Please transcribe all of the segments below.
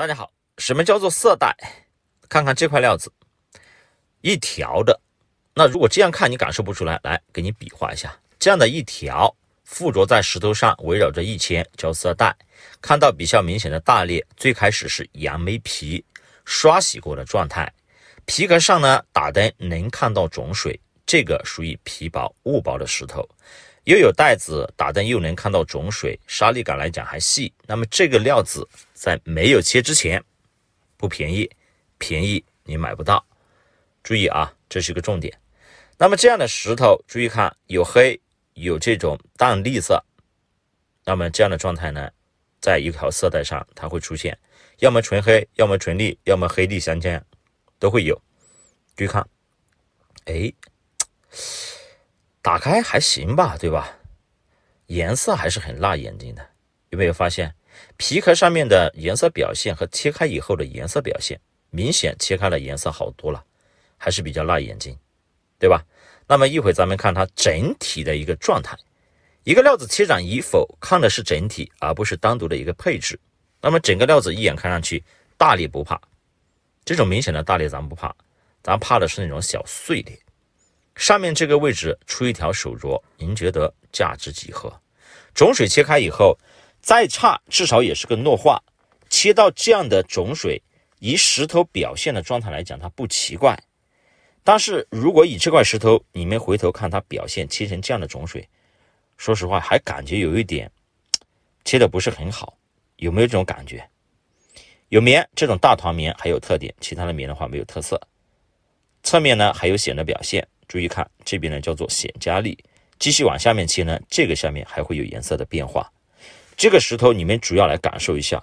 大家好，什么叫做色带？看看这块料子，一条的。那如果这样看，你感受不出来，来给你比划一下，这样的一条附着在石头上，围绕着一圈叫色带。看到比较明显的大裂，最开始是杨梅皮刷洗过的状态，皮革上呢打灯能看到种水，这个属于皮薄雾薄的石头。又有袋子打灯，又能看到种水沙粒感来讲还细。那么这个料子在没有切之前不便宜，便宜你买不到。注意啊，这是一个重点。那么这样的石头，注意看，有黑，有这种淡绿色。那么这样的状态呢，在一条色带上它会出现，要么纯黑，要么纯绿，要么黑绿相间，都会有。注意看，哎。打开还行吧，对吧？颜色还是很辣眼睛的，有没有发现皮壳上面的颜色表现和切开以后的颜色表现，明显切开了颜色好多了，还是比较辣眼睛，对吧？那么一会咱们看它整体的一个状态，一个料子切涨与否，看的是整体，而不是单独的一个配置。那么整个料子一眼看上去大裂不怕，这种明显的大裂咱不怕，咱怕的是那种小碎裂。上面这个位置出一条手镯，您觉得价值几何？种水切开以后，再差至少也是个糯化。切到这样的种水，以石头表现的状态来讲，它不奇怪。但是如果以这块石头，你们回头看它表现，切成这样的种水，说实话还感觉有一点切的不是很好。有没有这种感觉？有棉，这种大团棉还有特点，其他的棉的话没有特色。侧面呢还有显的表现。注意看，这边呢叫做显加绿，继续往下面切呢，这个下面还会有颜色的变化。这个石头你们主要来感受一下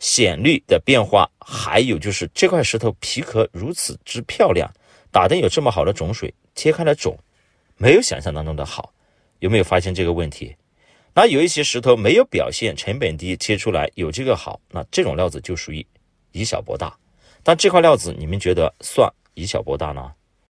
显绿的变化，还有就是这块石头皮壳如此之漂亮，打灯有这么好的种水，切开了种没有想象当中的好，有没有发现这个问题？那有一些石头没有表现，成本低，切出来有这个好，那这种料子就属于以小博大。但这块料子你们觉得算以小博大呢？